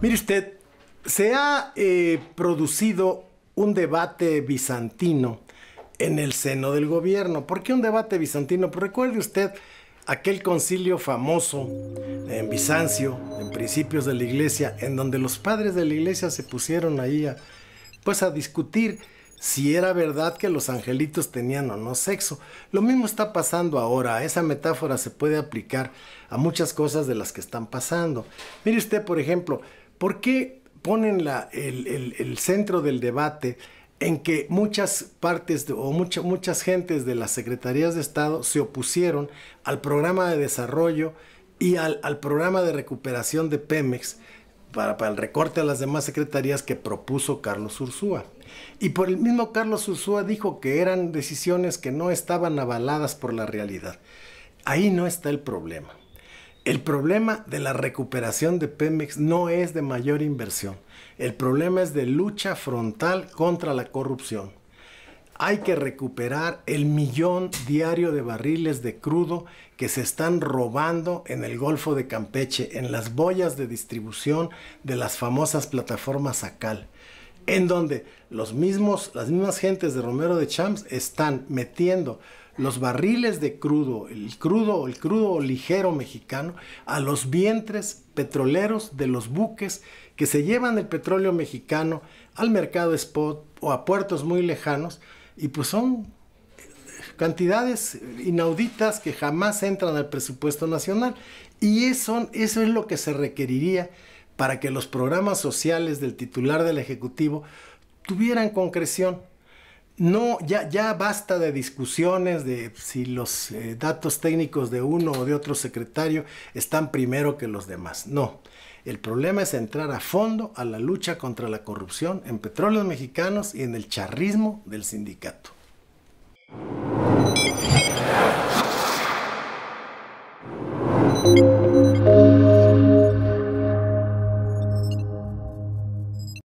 Mire usted, se ha eh, producido un debate bizantino en el seno del gobierno. ¿Por qué un debate bizantino? Pues recuerde usted aquel concilio famoso en Bizancio, en principios de la iglesia, en donde los padres de la iglesia se pusieron ahí pues a discutir si era verdad que los angelitos tenían o no sexo. Lo mismo está pasando ahora. Esa metáfora se puede aplicar a muchas cosas de las que están pasando. Mire usted, por ejemplo, ¿Por qué ponen el, centro del debate en que muchas partes o muchas gentes de las secretarías de Estado se opusieron al programa de desarrollo y al, programa de recuperación de Pemex para, para, el recorte a las demás secretarías que propuso Carlos Ursúa? Y por el mismo Carlos Ursúa dijo que eran decisiones que no estaban avaladas por la realidad. Ahí no está el problema. El problema de la recuperación de Pemex no es de mayor inversión. El problema es de lucha frontal contra la corrupción. Hay que recuperar el millón diario de barriles de crudo que se están robando en el Golfo de Campeche, en las boyas de distribución de las famosas plataformas ACAL en donde los mismos, las mismas gentes de Romero de Champs están metiendo los barriles de crudo, el crudo, el crudo ligero mexicano, a los vientres petroleros de los buques que se llevan el petróleo mexicano al mercado spot o a puertos muy lejanos, y pues son cantidades inauditas que jamás entran al presupuesto nacional. Y eso es lo que se requeriría para que los programas sociales del titular del Ejecutivo tuvieran concreción. No, ya, ya basta de discusiones de si los eh, datos técnicos de uno o de otro secretario están primero que los demás. No, el problema es entrar a fondo a la lucha contra la corrupción en petróleos mexicanos y en el charrismo del sindicato.